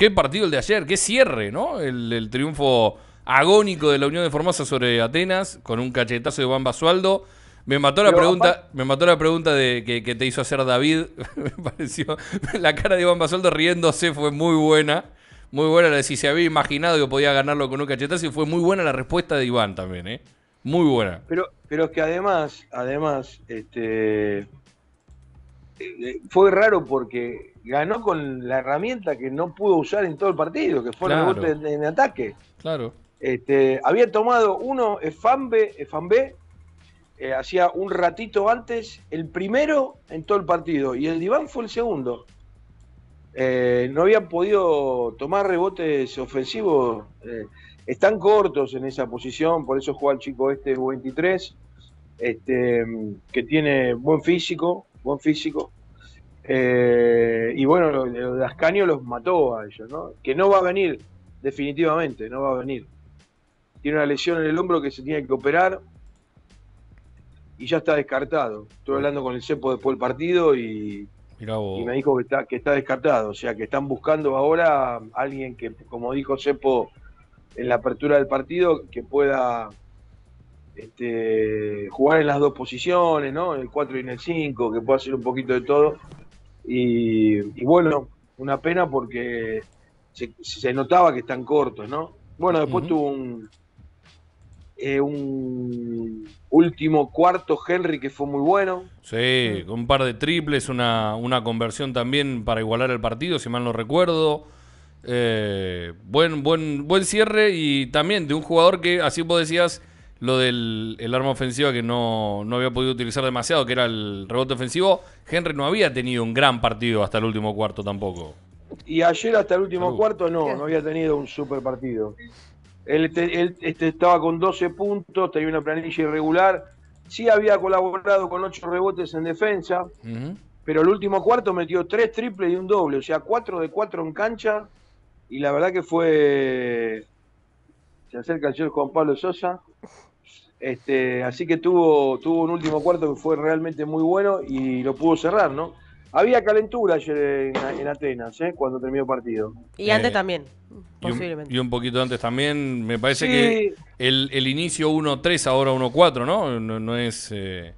Qué partido el de ayer, qué cierre, ¿no? El, triunfo agónico de la Unión de Formosa sobre Atenas, con un cachetazo de Iván Basualdo. Me mató la pregunta, me mató la pregunta de que, te hizo hacer David. me pareció. La cara de Iván Basualdo riéndose fue muy buena. Muy buena la de si se había imaginado que podía ganarlo con un cachetazo. Y fue muy buena la respuesta de Iván también, ¿eh? Muy buena. Pero, pero es que además, además, este. Eh, fue raro porque ganó con la herramienta que no pudo usar en todo el partido, que fue el rebote en, ataque. Claro. Este, había tomado uno, Efambe, eh, Efambe eh, eh, hacía un ratito antes, el primero en todo el partido, y el diván fue el segundo. no habían podido tomar rebotes ofensivos, están cortos en esa posición, por eso juega el chico este 23, este, que tiene buen físico, buen físico, eh, y bueno, lo, de los mató a ellos, ¿no? Que no va a venir, definitivamente, no va a venir. Tiene una lesión en el hombro que se tiene que operar y ya está descartado. Estuve hablando con el CEPO después del partido y, me dijo que está, que está descartado. O sea, que están buscando ahora alguien que, como dijo CEPO en la apertura del partido, que pueda este, jugar en las dos posiciones, ¿no? En el 4 y en el 5, que pueda hacer un poquito de todo. Y, bueno, una pena porque se, notaba que están cortos, ¿no? Bueno, después tuvo eh, un, último cuarto Henry que fue muy bueno. Sí, un par de triples, una, una conversión también para igualar el partido, si mal no recuerdo. Eh, buen, buen, buen cierre y también de un jugador que, así vos decías, lo del arma ofensiva que no, había podido utilizar demasiado, que era el rebote ofensivo. Henry no había tenido un gran partido hasta el último cuarto tampoco. Y ayer hasta el último cuarto no, no había tenido un super partido. Él, este, estaba con 12 puntos, tenía una planilla irregular. Sí había colaborado con 8 rebotes en defensa, pero el último cuarto metió 3 triples y un doble, o sea, 4 de 4 en cancha. Y la verdad que fue. Se acerca el señor Juan Pablo Sosa. Este, así que tuvo, tuvo un último cuarto que fue realmente muy bueno y lo pudo cerrar, ¿no? Había calentura ayer en, Atenas, ¿eh? cuando terminó el partido. Y antes eh, también, posiblemente. Y un, poquito antes también. Me parece que el, inicio 1-3, ahora 1-4, ¿no? ¿no? es eh,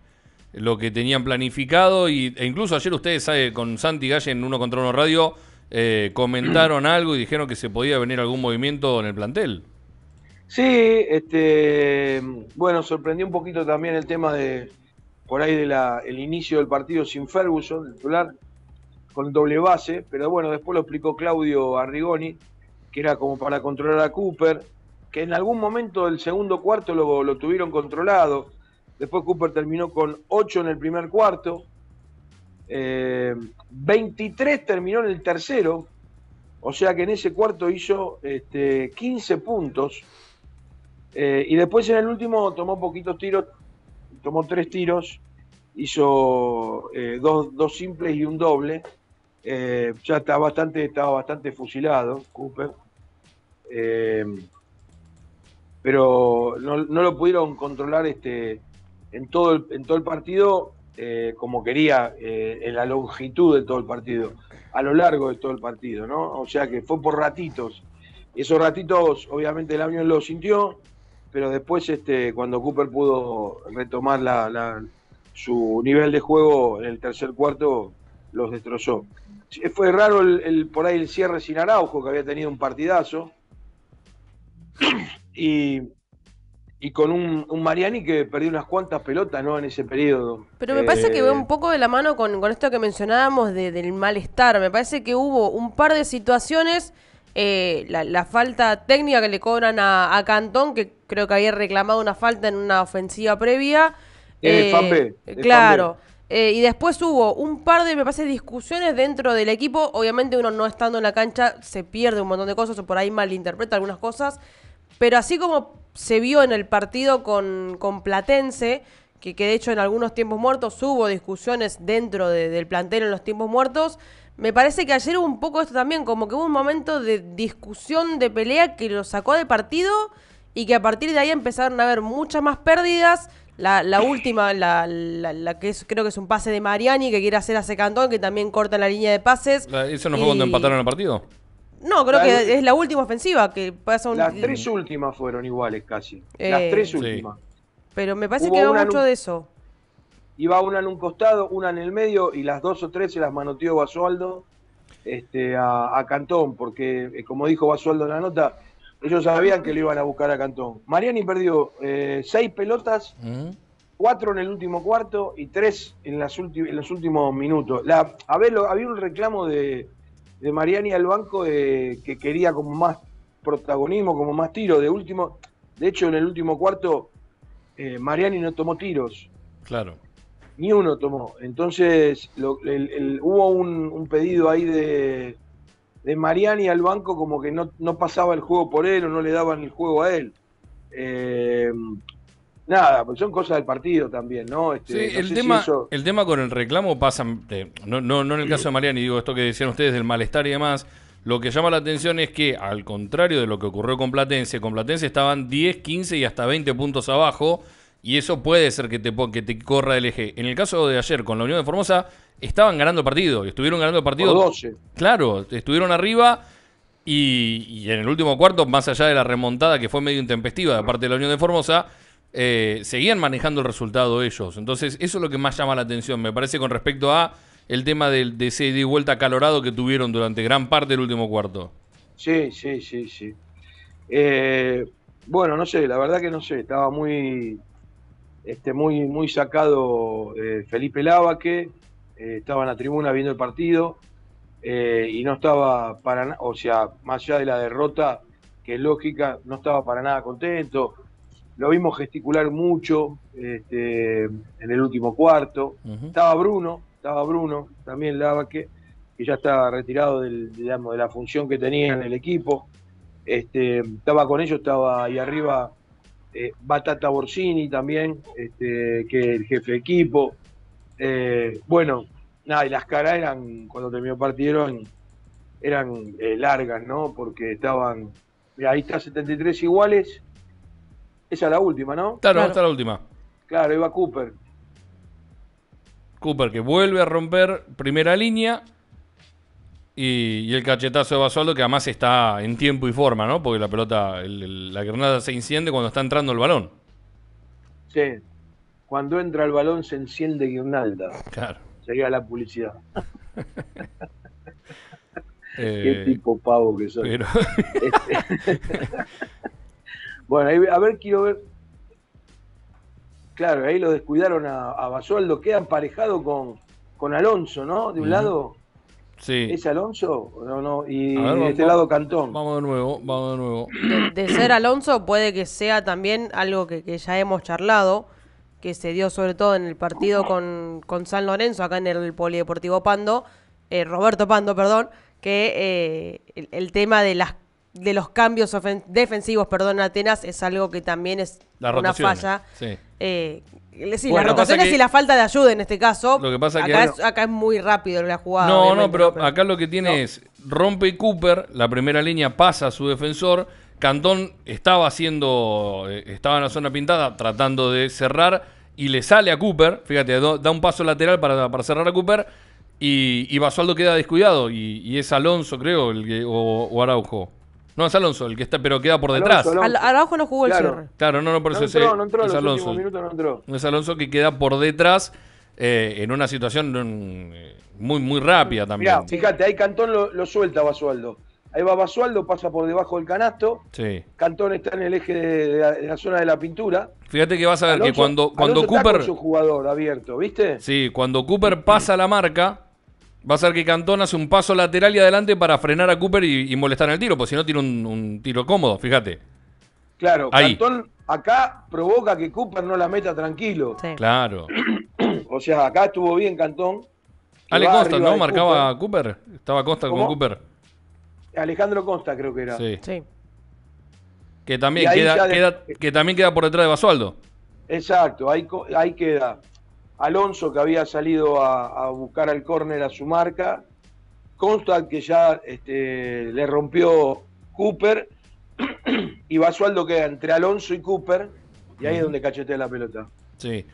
lo que tenían planificado. Y, e incluso ayer ustedes con Santi Galle en Uno contra Uno Radio comentaron algo y dijeron que se podía venir algún movimiento en el plantel. Sí, este, bueno, sorprendió un poquito también el tema de por ahí del inicio del partido sin Ferguson, titular, con doble base, pero bueno, después lo explicó Claudio Arrigoni, que era como para controlar a Cooper, que en algún momento del segundo cuarto lo, lo tuvieron controlado, después Cooper terminó con 8 en el primer cuarto, 23 eh, terminó en el tercero, o sea que en ese cuarto hizo este, 15 puntos eh, y después en el último tomó poquitos tiros, tomó tres tiros, hizo eh, dos, simples y un doble. Eh, ya está bastante, estaba bastante fusilado Cooper. pero no, lo pudieron controlar este, en, todo el, en todo el partido como quería, en la longitud de todo el partido, a lo largo de todo el partido, ¿no? O sea que fue por ratitos. Esos ratitos, obviamente, el avión lo sintió pero después este, cuando Cooper pudo retomar su nivel de juego en el tercer cuarto, los destrozó. Fue raro el, por ahí el cierre sin Araujo, que había tenido un partidazo, y, y con un, Mariani que perdió unas cuantas pelotas ¿no? en ese periodo. Pero me parece que eh, veo un poco de la mano con, esto que mencionábamos del malestar. Me parece que hubo un par de situaciones... Eh, la, falta técnica que le cobran a Cantón, que creo que había reclamado una falta en una ofensiva previa. Eh, eh, eh claro. Eh, y después hubo un par de, me parece, discusiones dentro del equipo. Obviamente uno no estando en la cancha se pierde un montón de cosas o por ahí malinterpreta algunas cosas. Pero así como se vio en el partido con, con Platense, que, de hecho en algunos tiempos muertos hubo discusiones dentro del plantel en los tiempos muertos, me parece que ayer hubo un poco esto también, como que hubo un momento de discusión, de pelea que lo sacó de partido y que a partir de ahí empezaron a haber muchas más pérdidas. La, última, la, que creo que es un pase de Mariani que quiere hacer a Cantón, que también corta la línea de pases. ¿Eso no fue cuando empataron el partido? No, creo que es la última ofensiva que pasa Las tres últimas fueron iguales casi. Las eh, tres últimas. Pero me parece que va mucho de eso. Iba una en un costado, una en el medio y las dos o tres se las manoteó Basualdo este, a, a Cantón, porque eh, como dijo Basualdo en la nota, ellos sabían que le iban a buscar a Cantón. Mariani perdió eh, seis pelotas, mm. cuatro en el último cuarto y tres en, las en los últimos minutos. La, a había un reclamo de, Mariani al banco que quería como más protagonismo, como más tiros. De último, de hecho, en el último cuarto, eh, Mariani no tomó tiros. Claro. Ni uno tomó. Entonces, hubo un pedido ahí de de Mariani al banco como que no, no, pasaba el juego por él o no le daban el juego a él. Eh, nada, pues son cosas del partido también, ¿no? Este, sí, el, tema, el tema con el reclamo pasa, eh, no, no, no en el caso de Mariani, digo esto que decían ustedes del malestar y demás. Lo que llama la atención es que, al contrario de lo que ocurrió con Platense, con Platense estaban 10, 15 y hasta 20 puntos abajo y eso puede ser que te, te corra el eje. En el caso de ayer con la Unión de Formosa, estaban ganando partido. Estuvieron ganando el partido. 12. Claro, estuvieron arriba. Y, en el último cuarto, más allá de la remontada que fue medio intempestiva de parte de la Unión de Formosa, eh, seguían manejando el resultado ellos. Entonces, eso es lo que más llama la atención, me parece, con respecto a el tema del de ese de vuelta acalorado que tuvieron durante gran parte del último cuarto. Sí, sí, sí, sí. Eh, bueno, no sé, la verdad que no sé, estaba muy este, muy, muy sacado eh, Felipe Lavaque, eh, estaba en la tribuna viendo el partido eh, y no estaba para nada, o sea, más allá de la derrota, que es lógica, no estaba para nada contento. Lo vimos gesticular mucho este, en el último cuarto. Estaba Bruno, estaba Bruno, también Lavaque, que ya estaba retirado del, de la función que tenía en el equipo. Este, estaba con ellos, estaba ahí arriba Batata eh, Borsini también, este, que el jefe de equipo. Eh, bueno, nada, y las caras eran, cuando terminó partieron partido, eran, eh, largas, ¿no? Porque estaban. Mira, ahí está 73 iguales. Esa es la última, ¿no? Claro, está la última. Claro, iba Cooper. Cooper que vuelve a romper primera línea. Y, el cachetazo de Basualdo, que además está en tiempo y forma, ¿no? Porque la pelota, la granada se enciende cuando está entrando el balón. Sí. Cuando entra el balón se enciende guirnalda. Claro. Sería la publicidad. Eh, Qué tipo pavo que soy. bueno, a ver, quiero ver. Claro, ahí lo descuidaron a, Basualdo, queda emparejado con, con Alonso, ¿no? De un lado Sí. ¿Es Alonso? No, no. Y este lado Cantón. Vamos de nuevo, vamos de nuevo. De, ser Alonso puede que sea también algo que, que, ya hemos charlado, que se dio sobre todo en el partido con, con San Lorenzo, acá en el Polideportivo Pando, eh, Roberto Pando, perdón, que eh, el, tema de las de los cambios defensivos, perdón, Atenas es algo que también es una falla sí. Eh, las rotaciones y la falta de ayuda en este caso. acá, es, acá es muy rápido la jugada. No, no, pero, acá lo que tiene es rompe Cooper, la primera línea pasa a su defensor. Cantón estaba haciendo, eh, estaba en la zona pintada tratando de cerrar y le sale a Cooper. Fíjate, da un paso lateral para, cerrar a Cooper y, Basualdo queda descuidado y, es Alonso, creo, el o Araujo. No, es Alonso, el que está, pero queda por detrás. abajo no jugó claro. el cierre. Claro, no, no, por eso no entró, no es Alonso. Minutos, no entró. Es Alonso que queda por detrás eh, en una situación eh, muy, muy rápida también. Mirá, fíjate, ahí Cantón lo, suelta Basualdo. Ahí va Basualdo, pasa por debajo del canasto. Sí. Cantón está en el eje de, la, zona de la pintura. Fíjate que vas a ver que cuando, cuando Cooper. su jugador abierto, ¿viste? Sí, cuando Cooper pasa la marca, Va a ser que Cantón hace un paso lateral y adelante para frenar a Cooper y, molestar en el tiro, porque si no tiene un, tiro cómodo, fíjate. Claro, Cantón acá provoca que Cooper no la meta tranquilo. Claro. o sea, acá estuvo bien Cantón. Ale Costa, ¿no? Marcaba a Cooper. Estaba Costa con Cooper. Alejandro Costa creo que era. Sí. Que, también queda, que también queda por detrás de Basualdo. Exacto, ahí queda. Alonso, que había salido a, buscar al córner a su marca, consta que ya este, le rompió Cooper, y Basualdo queda entre Alonso y Cooper, y ahí es donde cachetea la pelota. Sí.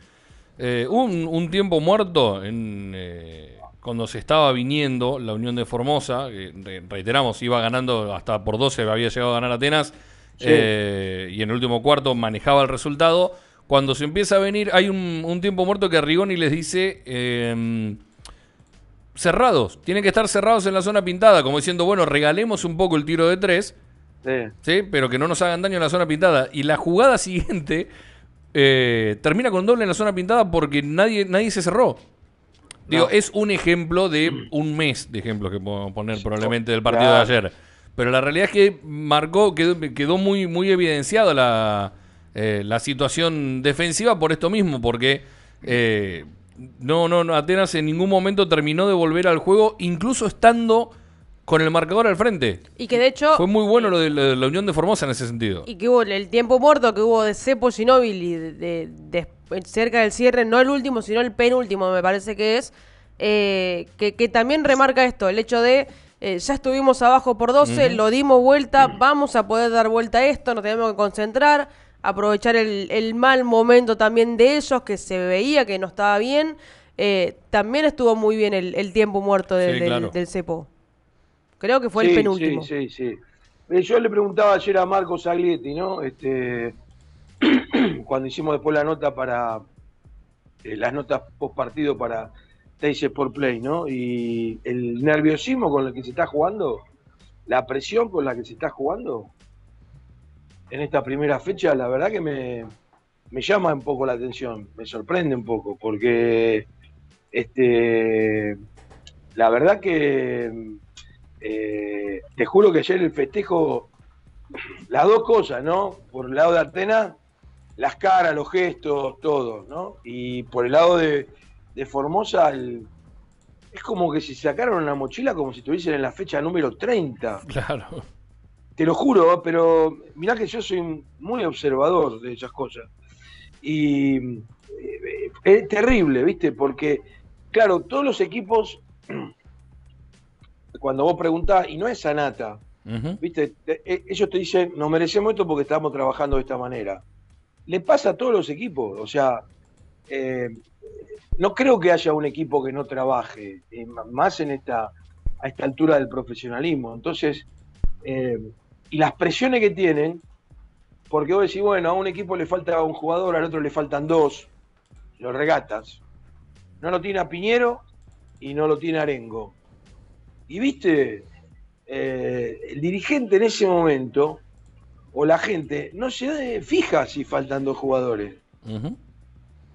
Hubo eh, un, tiempo muerto en, eh, cuando se estaba viniendo la Unión de Formosa, que reiteramos, iba ganando hasta por 12, había llegado a ganar Atenas, eh, y en el último cuarto manejaba el resultado cuando se empieza a venir, hay un, tiempo muerto que Rigoni les dice em, cerrados, tienen que estar cerrados en la zona pintada, como diciendo, bueno, regalemos un poco el tiro de tres, sí. pero que no nos hagan daño en la zona pintada. Y la jugada siguiente eh, termina con doble en la zona pintada porque nadie, nadie se cerró. Digo, es un ejemplo de un mes de ejemplos que podemos poner probablemente del partido de ayer. Pero la realidad es que marcó, quedó, muy, muy evidenciada la, eh, la situación defensiva por esto mismo, porque eh, no, no, Atenas en ningún momento terminó de volver al juego, incluso estando con el marcador al frente. Y que de hecho... Fue muy bueno lo de, la Unión de Formosa en ese sentido. Y que hubo el tiempo muerto que hubo de Cepo y de, cerca del cierre, no el último, sino el penúltimo, me parece que es, eh, que, también remarca esto, el hecho de... ya estuvimos abajo por 12, lo dimos vuelta, vamos a poder dar vuelta a esto, nos tenemos que concentrar, aprovechar el, mal momento también de ellos, que se veía que no estaba bien. Eh, también estuvo muy bien el, tiempo muerto del, Cepo. Creo que fue el penúltimo. Sí, sí, sí. Eh, yo le preguntaba ayer a Marcos Aglietti, ¿no? Este, cuando hicimos después la nota para. Eh, las notas post partido para Teis Sport Play, ¿no? Y el nerviosismo con el que se está jugando, la presión con la que se está jugando, en esta primera fecha, la verdad que me, llama un poco la atención, me sorprende un poco, porque este, la verdad que eh, te juro que ayer el festejo, las dos cosas, ¿no? Por el lado de Atenas, las caras, los gestos, todo, ¿no? Y por el lado de, Formosa, es como que si sacaron una mochila como si estuviesen en la fecha número 30. Claro te lo juro, pero mirá que yo soy muy observador de esas cosas. Y eh, es terrible, ¿viste? Porque, claro, todos los equipos, cuando vos preguntás, y no es sanata, ¿viste? Eh, ellos te dicen, nos merecemos esto porque estamos trabajando de esta manera. Le pasa a todos los equipos, o sea, eh, no creo que haya un equipo que no trabaje, más en esta, a esta altura del profesionalismo. Entonces, y las presiones que tienen, porque vos decís, bueno, a un equipo le falta un jugador, al otro le faltan dos, lo regatas. No lo tiene a Piñero y no lo tiene Arengo. Y viste, eh, el dirigente en ese momento, o la gente, no se fija si faltan dos jugadores.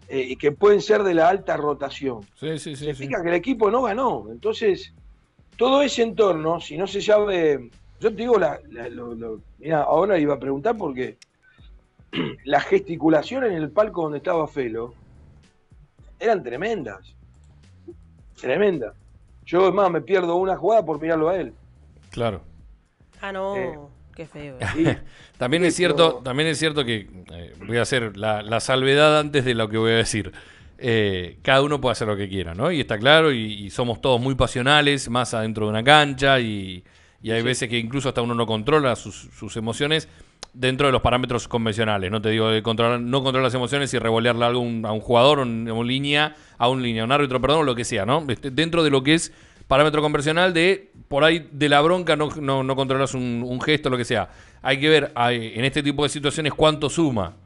Eh, y que pueden ser de la alta rotación. Sí, sí, sí, fija que el equipo no ganó. Entonces, todo ese entorno, si no se sabe yo te digo, la, ahora iba a preguntar porque la gesticulación en el palco donde estaba Felo eran tremendas. Tremendas. Yo, además, me pierdo una jugada por mirarlo a él. Claro. Ah, no. Eh, qué feo. también, es cierto, también es cierto que eh, voy a hacer la, salvedad antes de lo que voy a decir. Eh, cada uno puede hacer lo que quiera, ¿no? Y está claro, y, somos todos muy pasionales, más adentro de una cancha, y, y hay veces que incluso hasta uno no controla sus, emociones dentro de los parámetros convencionales. No te digo de controlar, no controlar las emociones y revolearle algo a un, jugador, a un línea, a un línea, un árbitro, perdón, lo que sea, ¿no? Este, dentro de lo que es parámetro convencional de por ahí de la bronca no, no, controlas un, gesto, lo que sea. Hay que ver en este tipo de situaciones cuánto suma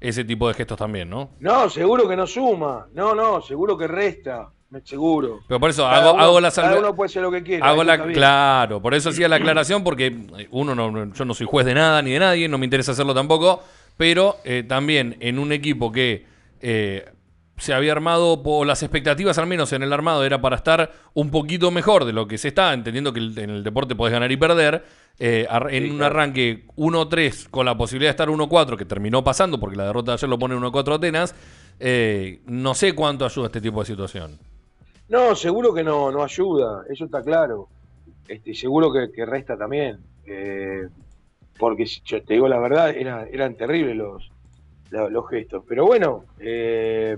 ese tipo de gestos también, ¿no? No, seguro que no suma. No, no, seguro que resta seguro. Pero por eso hago, la salud uno puede ser lo que quiera. claro, por eso hacía la aclaración, porque eh, uno no, yo no soy juez de nada ni de nadie, no me interesa hacerlo tampoco, pero eh, también en un equipo que eh, se había armado, por las expectativas al menos en el armado, era para estar un poquito mejor de lo que se está, entendiendo que en el deporte podés ganar y perder. en un arranque 1-3 con la posibilidad de estar 1-4, que terminó pasando porque la derrota de ayer lo pone 1-4 Atenas, no sé cuánto ayuda este tipo de situación. No, seguro que no, ayuda, eso está claro. Este, seguro que, resta también. Eh, porque yo te digo la verdad, eran, terribles los, los, gestos. Pero bueno, eh,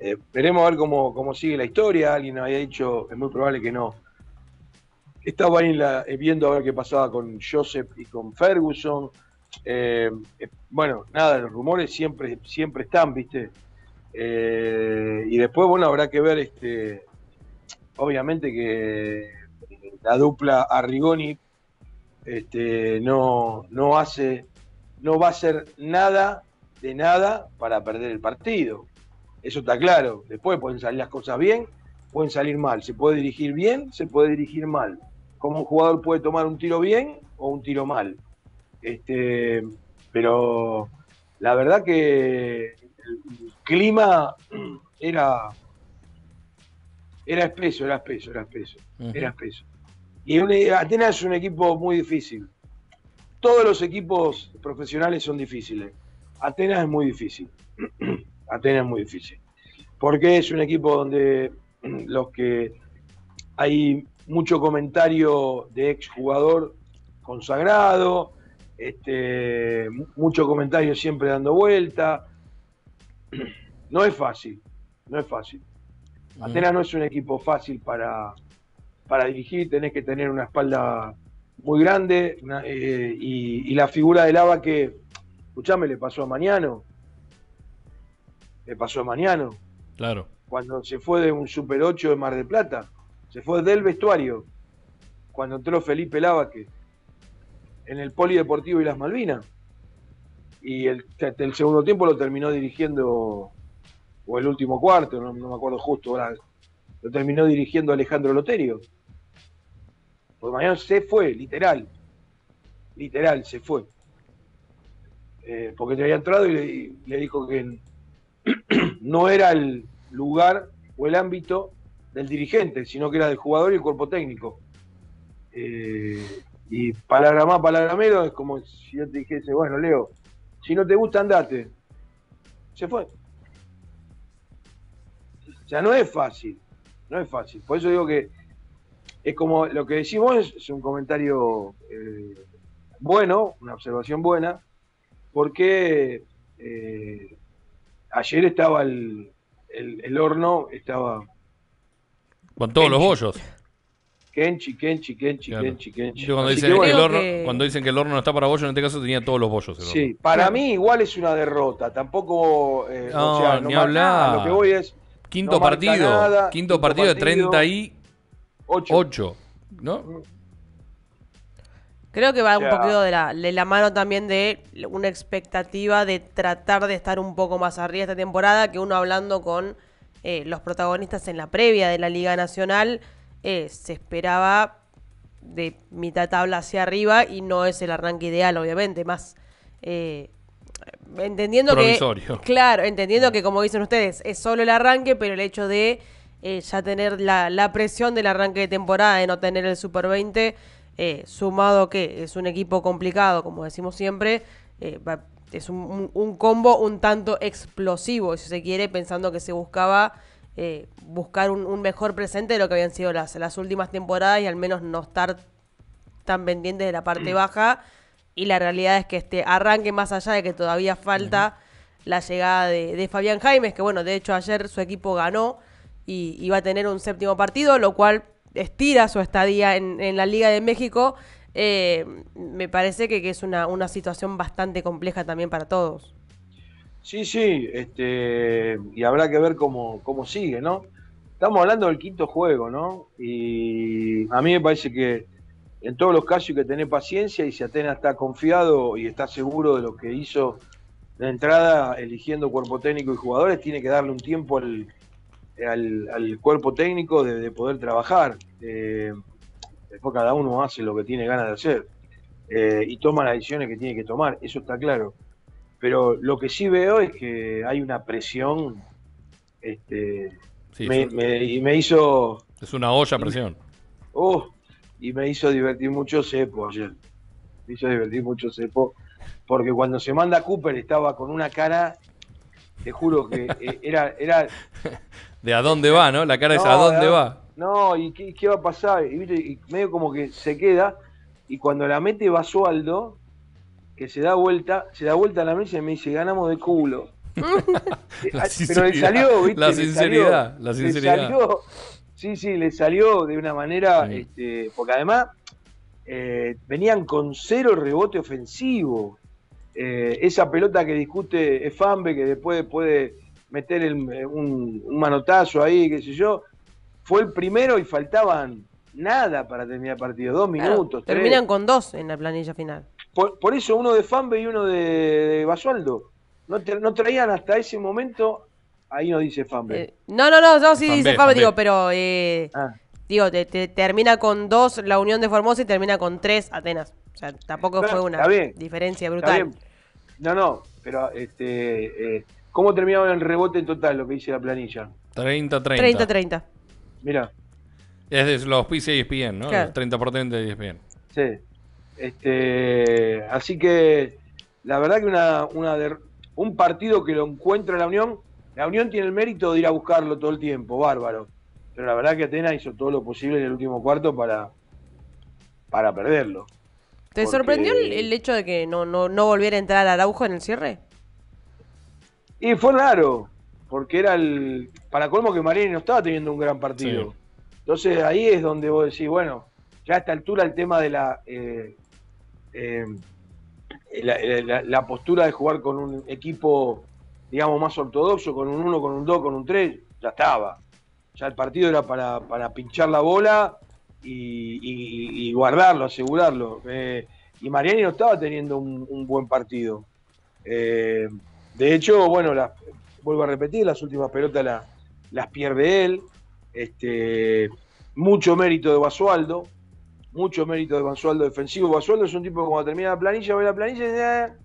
eh, veremos a ver cómo, sigue la historia. Alguien había dicho, es muy probable que no. Estaba ahí viendo a ver qué pasaba con Joseph y con Ferguson. bueno, nada, los rumores siempre, siempre están, ¿viste? y después, bueno, habrá que ver este, obviamente que eh, la dupla Arrigoni este, no, hace, no va a hacer nada de nada para perder el partido. Eso está claro. Después pueden salir las cosas bien, pueden salir mal. Se puede dirigir bien, se puede dirigir mal. Como un jugador puede tomar un tiro bien o un tiro mal. Este, pero la verdad que el clima era era espeso, era espeso, era espeso. Era espeso. Y e, Atenas es un equipo muy difícil. Todos los equipos profesionales son difíciles. Atenas es muy difícil. Atenas es muy difícil. Porque es un equipo donde los que hay mucho comentario de exjugador consagrado, este, mucho comentario siempre dando vuelta. No es fácil, no es fácil. Atenas no es un equipo fácil para, dirigir, tenés que tener una espalda muy grande eh, y, la figura de Lava que, escuchame, le pasó a Mañano, le pasó a Mañano. Claro. Cuando se fue de un Super 8 de Mar de Plata, se fue del vestuario, cuando entró Felipe Lavaque en el Polideportivo y las Malvinas. Y el segundo tiempo lo terminó dirigiendo o el último cuarto, no, me acuerdo justo lo terminó dirigiendo Alejandro Loterio. Porque Mañana se fue, literal. Literal, se fue. Eh, porque te había entrado y le, dijo que no era el lugar o el ámbito del dirigente, sino que era del jugador y el cuerpo técnico. Eh, y palabra más, palabra menos, es como si yo te dijese, bueno, Leo, si no te gusta, andate. Se fue. O sea, no es fácil, no es fácil. Por eso digo que es como lo que decimos es, un comentario eh, bueno, una observación buena, porque eh, ayer estaba el, el, horno, estaba... Con todos los bollos. Kenchi, Kenchi, Kenchi, Kenchi, Kenchi. Cuando dicen, que, el horno, no está para bollos, en este caso tenía todos los bollos. El sí, para mí igual es una derrota. Tampoco... Eh, o sea, ni hablar. Lo que voy es Quinto partido. quinto, partido, de de 38. 8, ¿No? Mm. Creo que va un poquito de la, mano también de una expectativa de tratar de estar un poco más arriba esta temporada, que uno hablando con eh, los protagonistas en la previa de la Liga Nacional, eh, se esperaba de mitad tabla hacia arriba y no es el arranque ideal, obviamente, más eh, entendiendo que claro, entendiendo que como dicen ustedes, es solo el arranque, pero el hecho de eh, ya tener la, la, presión del arranque de temporada, de no tener el Super 20, eh, sumado que es un equipo complicado, como decimos siempre, eh, es un, un, combo un tanto explosivo, si se quiere, pensando que se buscaba eh, buscar un, un, mejor presente de lo que habían sido las, las últimas temporadas y al menos no estar tan pendientes de la parte mm. baja y la realidad es que este arranque más allá de que todavía falta la llegada de, Fabián Jaimes, que bueno, de hecho ayer su equipo ganó y, va a tener un séptimo partido, lo cual estira su estadía en, la Liga de México. Eh, me parece que, es una, situación bastante compleja también para todos. Sí, sí, este, y habrá que ver cómo, cómo sigue, ¿no? Estamos hablando del quinto juego, ¿no? Y a mí me parece que en todos los casos hay que tener paciencia y si Atenas está confiado y está seguro de lo que hizo de entrada, eligiendo cuerpo técnico y jugadores, tiene que darle un tiempo al, cuerpo técnico de, poder trabajar. Eh, después cada uno hace lo que tiene ganas de hacer eh, y toma las decisiones que tiene que tomar, eso está claro. Pero lo que sí veo es que hay una presión, este, me, me, hizo... Es una olla presión. Oh, y me hizo divertir mucho Cepo ayer. Me hizo divertir mucho Cepo, porque cuando se manda Cooper estaba con una cara, te juro que eh, era... era de a dónde va, ¿no? La cara es a dónde va. No, ¿y qué, va a pasar? Y, medio como que se queda, y cuando la mete Basualdo, que se da vuelta, se da vuelta a la mesa y me dice, ganamos de culo. Eh, pero le salió, ¿viste? La sinceridad, la sinceridad. Le salió, Sí, sí, le salió de una manera, este, porque además eh, venían con cero rebote ofensivo. Eh, esa pelota que discute Fambe, que después puede meter eh, un, manotazo ahí, qué sé yo, fue el primero y faltaban nada para terminar el partido, dos minutos, minutos. Terminan con dos en la planilla final. Por, eso uno de Fambe y uno de, Basualdo. No, no traían hasta ese momento Ahí no dice FAMBE. Eh, no, no, no, sí dice FAMBE, digo, pero. Eh, ah. Digo, te, termina con dos la unión de Formosa y termina con tres Atenas. O sea, tampoco fue una diferencia brutal. No, no, pero este, eh, ¿cómo terminaba el rebote en total lo que dice la planilla? 30-30. 30-30. Mira. Es de los PC y ESPN, ¿no? Los 30% de ESPN. Sí. Este, así que la verdad que una, una un partido que lo encuentra la Unión la Unión tiene el mérito de ir a buscarlo todo el tiempo, bárbaro. Pero la verdad que Atena hizo todo lo posible en el último cuarto para, para perderlo. ¿Te sorprendió el, hecho de que no, no, volviera a entrar Araujo en el cierre? Y fue raro, porque era el. Para colmo que Marini no estaba teniendo un gran partido. Entonces ahí es donde vos decís, bueno, ya a esta altura el tema de la, eh, eh, la, postura de jugar con un equipo digamos, más ortodoxo, con un 1, con un 2, con un 3, ya estaba. Ya el partido era para, pinchar la bola y, guardarlo, asegurarlo. Eh, y Mariani no estaba teniendo un, buen partido. Eh, de hecho, bueno, vuelvo a repetir, las últimas pelotas las pierde él. Este, mucho mérito de Basualdo, mucho mérito de Basualdo defensivo. Basualdo es un tipo que cuando termina la planilla, ve la planilla y eh,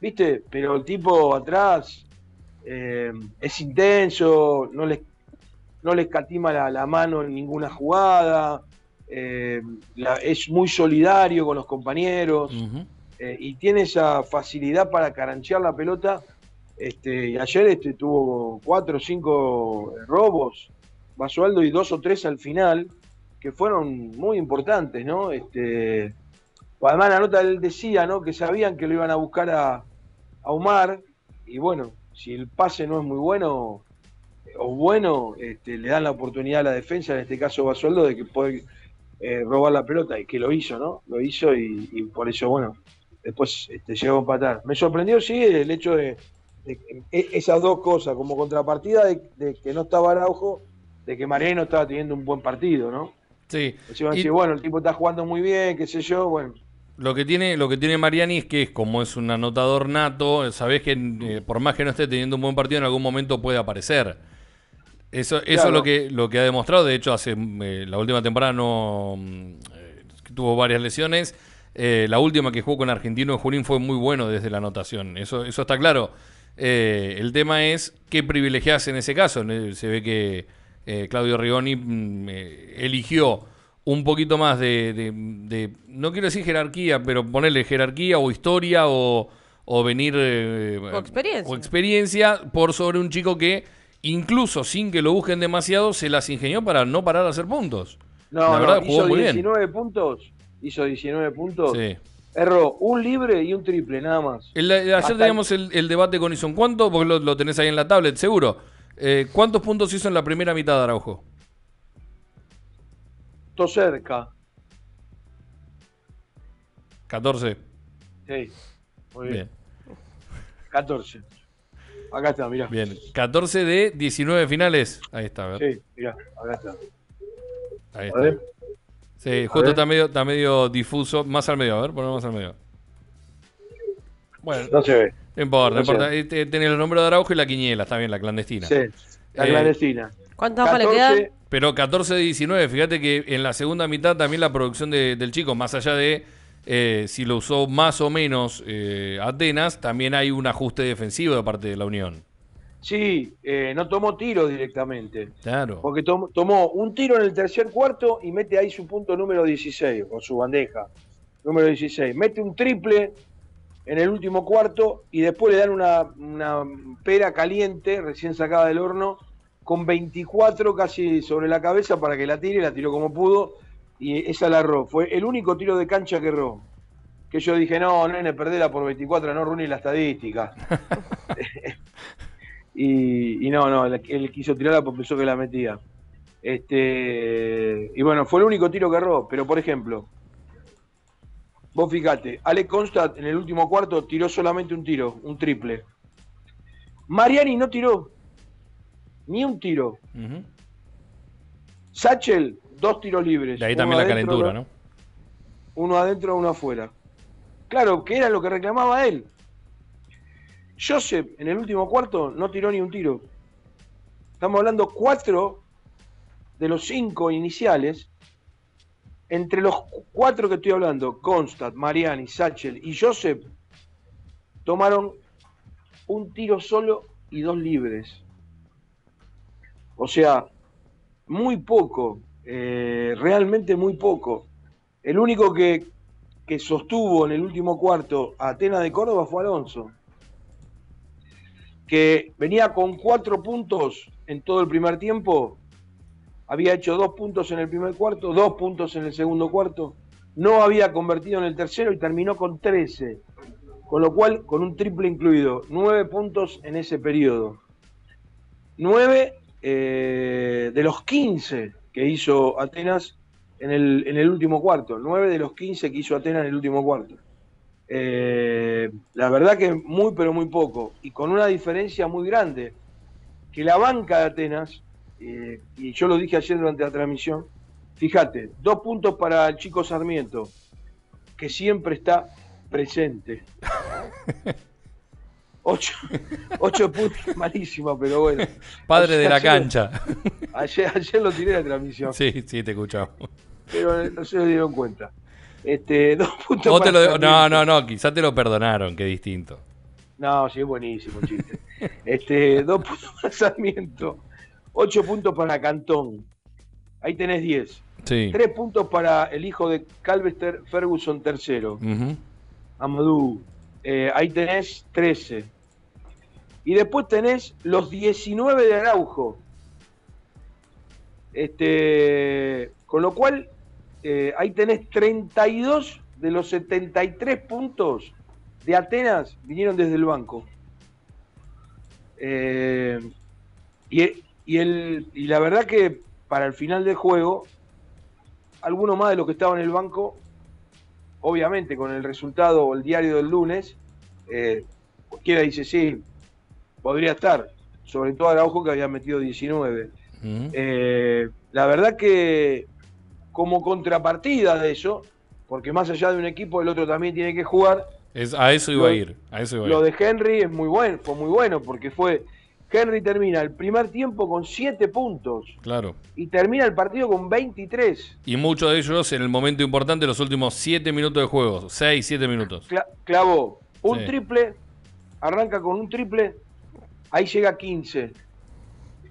¿viste? Pero el tipo atrás eh, es intenso, no le, no escatima la, mano en ninguna jugada, eh, es muy solidario con los compañeros eh, y tiene esa facilidad para caranchear la pelota. Este, y ayer este, tuvo cuatro o cinco robos, Basualdo y dos o tres al final, que fueron muy importantes, ¿no? Este, Además, la nota él decía, ¿no? Que sabían que lo iban a buscar a, a Omar, y bueno, si el pase no es muy bueno o bueno, este, le dan la oportunidad a la defensa, en este caso Basueldo, de que puede eh, robar la pelota, y que lo hizo, ¿no? Lo hizo y, por eso, bueno, después este, llegó a empatar. Me sorprendió, sí, el hecho de, e, esas dos cosas, como contrapartida de, que no estaba Araujo, de que Mariano estaba teniendo un buen partido, ¿no? Sí. a decir, bueno, el tipo está jugando muy bien, qué sé yo, bueno, lo que tiene, lo que tiene Mariani es que es como es un anotador nato, sabes que eh, por más que no esté teniendo un buen partido, en algún momento puede aparecer. Eso, eso es lo que, lo que ha demostrado. De hecho, hace mm, eh, la última temporada no mm, eh, tuvo varias lesiones. la última que jugó con Argentino Junín fue muy bueno desde la anotación. Eso, eso está claro. el tema es qué privilegias en ese caso. Se ve que Claudio Rigoni mm, eligió un poquito más de, no quiero decir jerarquía, pero ponerle jerarquía o historia o, venir... Eh, o, experiencia. o experiencia por sobre un chico que incluso sin que lo busquen demasiado se las ingenió para no parar a hacer puntos. No, la verdad, no, hizo 19 puntos, hizo 19 puntos. Sí. Erró un libre y un triple, nada más. Eh, ayer teníamos el, debate con Ison. ¿Cuánto? Vos lo, tenés ahí en la tablet, seguro. Eh, ¿Cuántos puntos hizo en la primera mitad Araujo? Estoy cerca. 14. Sí. Muy bien. 14. Acá está, mira. Bien, 14 de 19 finales. Ahí está, a ver. Sí, mira, acá está. Ahí está. Sí, justo está medio, está medio difuso. Más al medio, a ver, ponemos al medio. Bueno. No se ve. No importa, no importa. Tiene el eh, nombre de Araujo y la quiñela está bien, la clandestina. Sí, la eh, clandestina. ¿Cuántas le quedan? Pero 14 19, fíjate que en la segunda mitad también la producción del chico, más allá de eh, si lo usó más o menos eh, Atenas, también hay un ajuste defensivo de parte de la Unión. Sí, eh, no tomó tiro directamente. Claro. Porque tomó, un tiro en el tercer cuarto y mete ahí su punto número 16, o su bandeja, número 16. Mete un triple en el último cuarto y después le dan una pera caliente, recién sacada del horno, con 24 casi sobre la cabeza para que la tire, la tiró como pudo y esa la erró. Fue el único tiro de cancha que erró. Que yo dije, no, nene, perdela por 24, no runí la estadística. y, no, no, él quiso tirarla porque pensó que la metía. Este, y bueno, fue el único tiro que erró, pero por ejemplo, vos fíjate, Alex Constat en el último cuarto tiró solamente un tiro, un triple. Mariani no tiró, ni un tiro. Satchel, dos tiros libres. ahí también la calentura, ¿no? Uno adentro, uno afuera. Claro, que era lo que reclamaba él. Joseph, en el último cuarto, no tiró ni un tiro. Estamos hablando cuatro de los cinco iniciales. Entre los cuatro que estoy hablando, Constant, Mariani, Satchel y Joseph, tomaron un tiro solo y dos libres. O sea, muy poco, eh, realmente muy poco. El único que, sostuvo en el último cuarto a Atenas de Córdoba fue Alonso, que venía con cuatro puntos en todo el primer tiempo, había hecho dos puntos en el primer cuarto, dos puntos en el segundo cuarto, no había convertido en el tercero y terminó con trece. con lo cual con un triple incluido, nueve puntos en ese periodo. Nueve eh, de los 15 que hizo Atenas en el, último cuarto, 9 de los 15 que hizo Atenas en el último cuarto. la verdad que muy, pero muy poco, y con una diferencia muy grande, que la banca de Atenas, eh, y yo lo dije ayer durante la transmisión, fíjate, dos puntos para el chico Sarmiento, que siempre está presente. Ocho, puntos, malísimo, pero bueno. Padre de la cancha. Ayer, lo tiré la transmisión. Sí, sí, te escuchamos. Pero no se dieron cuenta. Este, dos puntos no, no, no, quizás te lo perdonaron, Qué distinto. No, sí, es buenísimo chiste. este, dos puntos para Sarmiento, ocho puntos para Cantón. Ahí tenés diez. Sí. Tres puntos para el hijo de Calvester Ferguson III Uh eh, ahí tenés 13. Y después tenés los 19 de Araujo. Este, con lo cual, eh, ahí tenés 32 de los 73 puntos de Atenas vinieron desde el banco. Eh, y, el, y la verdad que para el final del juego, alguno más de los que estaban en el banco obviamente con el resultado o el diario del lunes, eh, cualquiera dice, sí, podría estar, sobre todo Araujo que había metido 19. Mm. Eh, la verdad que como contrapartida de eso, porque más allá de un equipo, el otro también tiene que jugar. Es, a eso iba a ir. A eso lo de Henry es muy bueno, fue muy bueno porque fue Henry termina el primer tiempo con 7 puntos. Claro. Y termina el partido con 23. Y muchos de ellos en el momento importante, los últimos 7 minutos de juego. 6, 7 minutos. clavó un triple, arranca con un triple, ahí llega 15.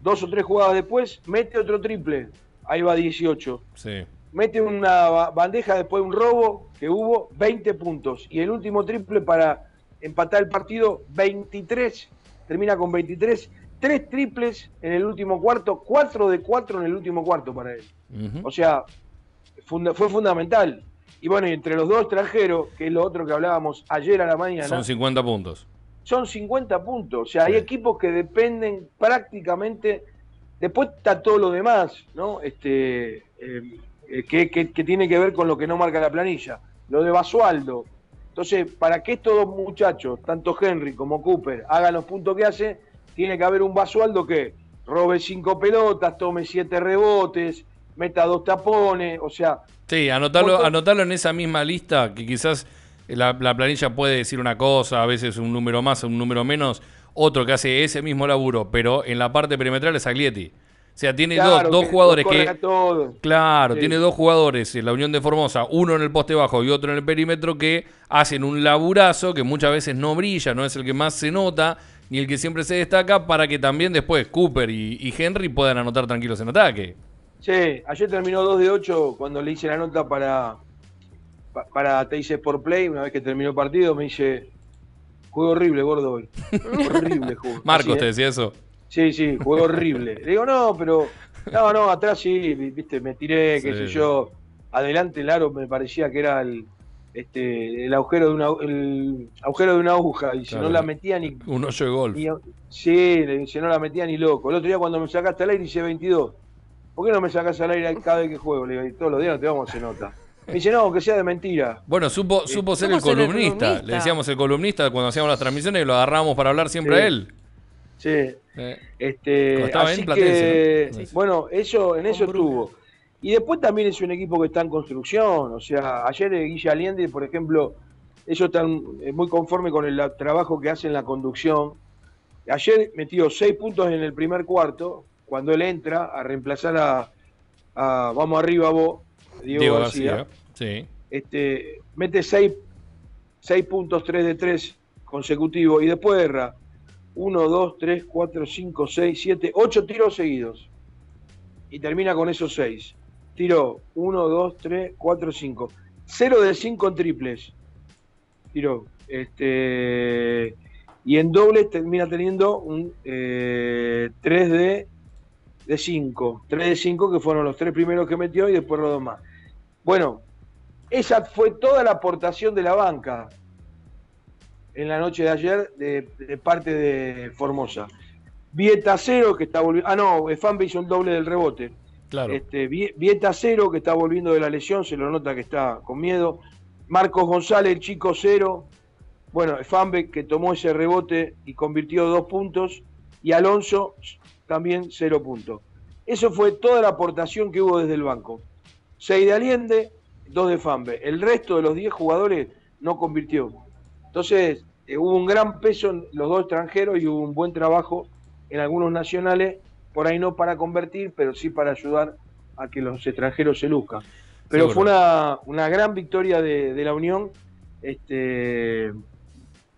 Dos o tres jugadas después, mete otro triple, ahí va 18. Sí. Mete una bandeja después de un robo que hubo, 20 puntos. Y el último triple para empatar el partido, 23 termina con 23, tres triples en el último cuarto, cuatro de cuatro en el último cuarto para él. O sea, fue fundamental. Y bueno, entre los dos extranjeros, que es lo otro que hablábamos ayer a la mañana. Son 50 puntos. Son 50 puntos. O sea, hay equipos que dependen prácticamente. Después está todo lo demás, ¿no? Este, eh, eh, que, que, tiene que ver con lo que no marca la planilla. Lo de Basualdo, entonces, para que estos dos muchachos, tanto Henry como Cooper, hagan los puntos que hace, tiene que haber un Basualdo que robe cinco pelotas, tome siete rebotes, meta dos tapones, o sea... Sí, anotarlo, anotarlo en esa misma lista, que quizás la, la, planilla puede decir una cosa, a veces un número más, un número menos, otro que hace ese mismo laburo, pero en la parte perimetral es Aglietti. O sea, tiene dos, jugadores que. claro, tiene dos jugadores en eh, la Unión de Formosa, uno en el poste bajo y otro en el perímetro, que hacen un laburazo que muchas veces no brilla, no es el que más se nota, ni el que siempre se destaca, para que también después Cooper y, Henry puedan anotar tranquilos en ataque. Sí, ayer terminó 2 de 8 cuando le hice la nota para, para hice por Play, una vez que terminó el partido, me dice. Juego horrible, gordo Horrible juego. Marcos, ¿te ¿eh? decía eso? Sí, sí, jugó horrible. Le digo, no, pero. No, no, atrás sí, viste, me tiré, qué sé yo. Adelante el aro me parecía que era el, este, el agujero de una el agujero de una aguja y si no la metía ni un hoyo de golf. sí, si no la metía ni loco. El otro día cuando me sacaste al aire hice 22. ¿Por qué no me sacas al aire cada vez que juego? Le digo, todos los días no te vamos a hacer nota. Me dice, no, que sea de mentira. Bueno, supo, supo eh, ser el columnista. Le decíamos el columnista cuando hacíamos las transmisiones y lo agarramos para hablar siempre a él. Sí. Eh, este, bueno, eso, en eso estuvo. Y después también es un equipo que está en construcción. O sea, ayer Guilla Allende, por ejemplo, ellos están eh, muy conforme con el trabajo que hace en la conducción. Ayer metió seis puntos en el primer cuarto, cuando él entra a reemplazar a, vamos arriba vos, Diego, García. Este, mete seis, seis puntos, tres de tres consecutivos, y después erra. 1, 2, 3, 4, 5, 6, 7, 8 tiros seguidos. Y termina con esos 6. Tiró 1, 2, 3, 4, 5. 0 de 5 en triples. Tiró. Este, y en dobles termina teniendo un eh, 3 de, de 5. 3 de 5 que fueron los tres primeros que metió y después los dos más. Bueno, esa fue toda la aportación de la banca en la noche de ayer de, parte de Formosa. Vieta Cero, que está volviendo. Ah, no, Fambe hizo un doble del rebote. Claro. Este, Vieta Cero, que está volviendo de la lesión, se lo nota que está con miedo. Marcos González, el chico cero. Bueno, Efambe que tomó ese rebote y convirtió dos puntos. Y Alonso también cero puntos. Eso fue toda la aportación que hubo desde el banco. Seis de Allende, dos de Fambe. El resto de los diez jugadores no convirtió. Entonces, eh, hubo un gran peso en los dos extranjeros y hubo un buen trabajo en algunos nacionales, por ahí no para convertir, pero sí para ayudar a que los extranjeros se luzcan. Pero fue una, gran victoria de, la Unión, este,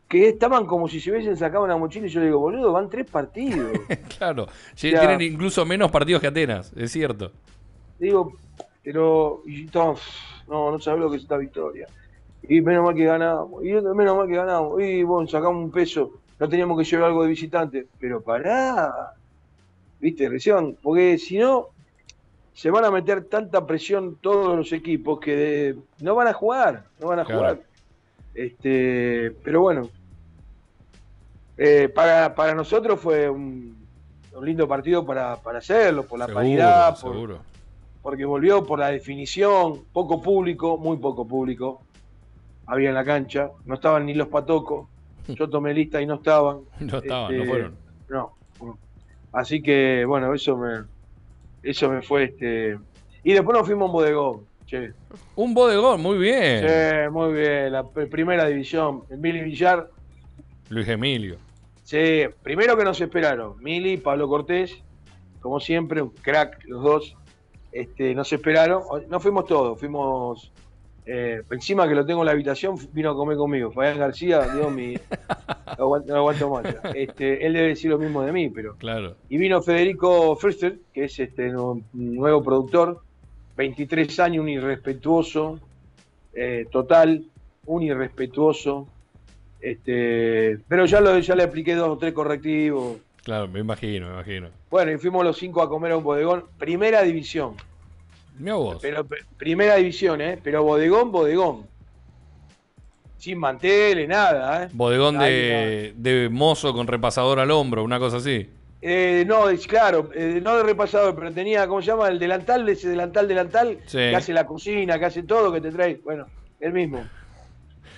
que estaban como si se hubiesen sacado una mochila y yo le digo, boludo, van tres partidos. claro, tienen incluso menos partidos que Atenas, es cierto. Digo, pero no, no, no sabes lo que es esta victoria y menos mal que ganábamos, y menos mal que y bueno, sacamos un peso, no teníamos que llevar algo de visitante, pero pará, viste, recién, porque si no, se van a meter tanta presión todos los equipos que no van a jugar, no van a jugar. Este, pero bueno, eh, para, nosotros fue un, lindo partido para, hacerlo, por la paridad, por, porque volvió por la definición, poco público, muy poco público, había en la cancha, no estaban ni los patocos, yo tomé lista y no estaban. No estaban, no este, fueron. No. Así que, bueno, eso me, eso me fue este. Y después nos fuimos a un bodegón, Un bodegón, muy bien. Sí, muy bien, la primera división, Mili Villar. Luis Emilio. Sí, primero que nos esperaron, Mili, Pablo Cortés, como siempre, un crack los dos. Este, nos esperaron, no fuimos todos, fuimos eh, encima que lo tengo en la habitación, vino a comer conmigo. Fabián García, Dios mío No aguanto, más. Este, él debe decir lo mismo de mí, pero. Claro. Y vino Federico Frister que es este nuevo productor, 23 años, un irrespetuoso, eh, total, un irrespetuoso. Este, pero ya, lo, ya le apliqué dos o tres correctivos. Claro, me imagino, me imagino. Bueno, y fuimos los cinco a comer a un bodegón, primera división. Pero, primera división, ¿eh? Pero bodegón, bodegón. Sin manteles, nada, ¿eh? Bodegón de, mozo con repasador al hombro, una cosa así. Eh, no, claro, eh, no de repasador, pero tenía, ¿cómo se llama? El delantal, ese delantal, delantal, que hace la cocina, que hace todo, que te trae. Bueno, el mismo.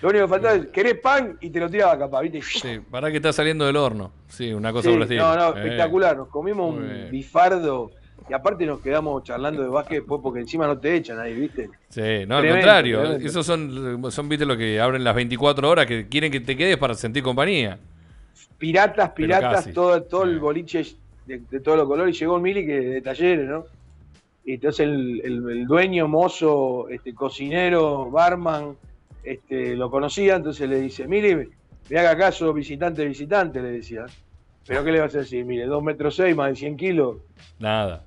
Lo único que faltaba es, querés pan y te lo tiraba capaz, ¿viste? Sí, para que está saliendo del horno. Sí, una cosa sí, No, no, eh. espectacular. Nos comimos un bifardo y aparte nos quedamos charlando de básquet después porque encima no te echa nadie, ¿viste? Sí, no, al contrario. Esos son, son, ¿viste? Los que abren las 24 horas, que quieren que te quedes para sentir compañía. Piratas, piratas, todo, todo el boliche de, todos los colores. Llegó un mili que de talleres, ¿no? Y entonces el, dueño, mozo, este, cocinero, barman, este, lo conocía, entonces le dice, mili, me haga caso, visitante, visitante, le decía. Pero ¿qué le vas a decir? Mire, dos metros seis más de 100 kilos. Nada.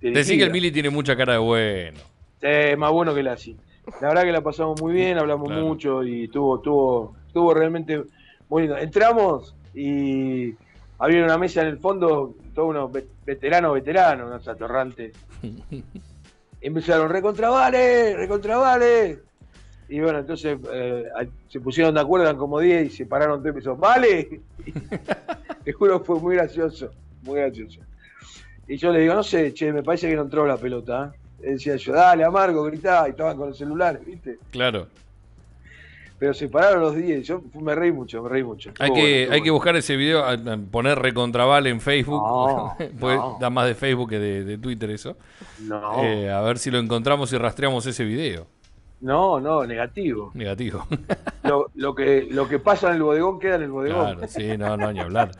Decí que el Mili tiene mucha cara de bueno. Sí, más bueno que la así. La verdad que la pasamos muy bien, hablamos mucho y estuvo tuvo, estuvo realmente Bueno, Entramos y había una mesa en el fondo, todos unos veteranos, veteranos, unos atorrantes. Empezaron, recontravales, recontravales. Y bueno, entonces eh, se pusieron de acuerdo, en como 10 y se pararon Y empezaron, ¡Vale! Te juro, fue muy gracioso, muy gracioso. Y yo le digo, no sé, che, me parece que no entró la pelota. ¿eh?". él Decía yo, dale, amargo, gritá, y estaban con el celular, ¿viste? Claro. Pero se pararon los 10, yo me reí mucho, me reí mucho. Hay, que, hay que buscar ese video, poner recontrabal en Facebook, da más de Facebook que de, Twitter eso. No. Eh, a ver si lo encontramos y rastreamos ese video. No, no, negativo. Negativo. Lo, que, lo que pasa en el bodegón queda en el bodegón. Claro, sí, no, no, ni hablar.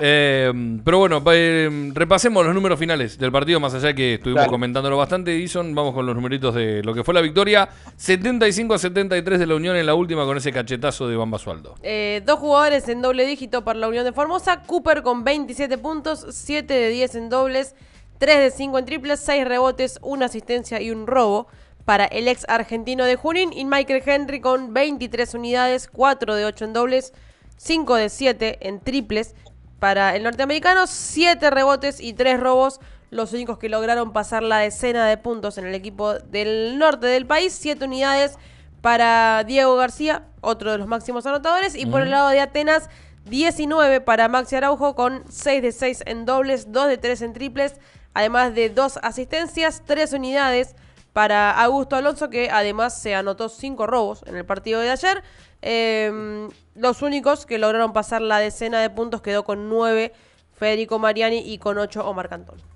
Em, pero bueno, em, repasemos los números finales del partido, más allá que estuvimos comentándolo bastante, Edison. Vamos con los numeritos de lo que fue la victoria. 75 a 73 de la Unión en la última con ese cachetazo de Bamba eh, dos jugadores en doble dígito para la Unión de Formosa. Cooper con 27 puntos, 7 de 10 en dobles, 3 de 5 en triples, 6 rebotes, una asistencia y un robo para el ex argentino de Junín y Michael Henry con 23 unidades, 4 de 8 en dobles, 5 de 7 en triples para el norteamericano, 7 rebotes y 3 robos. Los únicos que lograron pasar la decena de puntos en el equipo del norte del país, 7 unidades para Diego García, otro de los máximos anotadores, y por el lado de Atenas, 19 para Maxi Araujo con 6 de 6 en dobles, 2 de 3 en triples, además de 2 asistencias, 3 unidades para Augusto Alonso, que además se anotó cinco robos en el partido de ayer. Em, los únicos que lograron pasar la decena de puntos quedó con nueve Federico Mariani y con ocho Omar Cantón.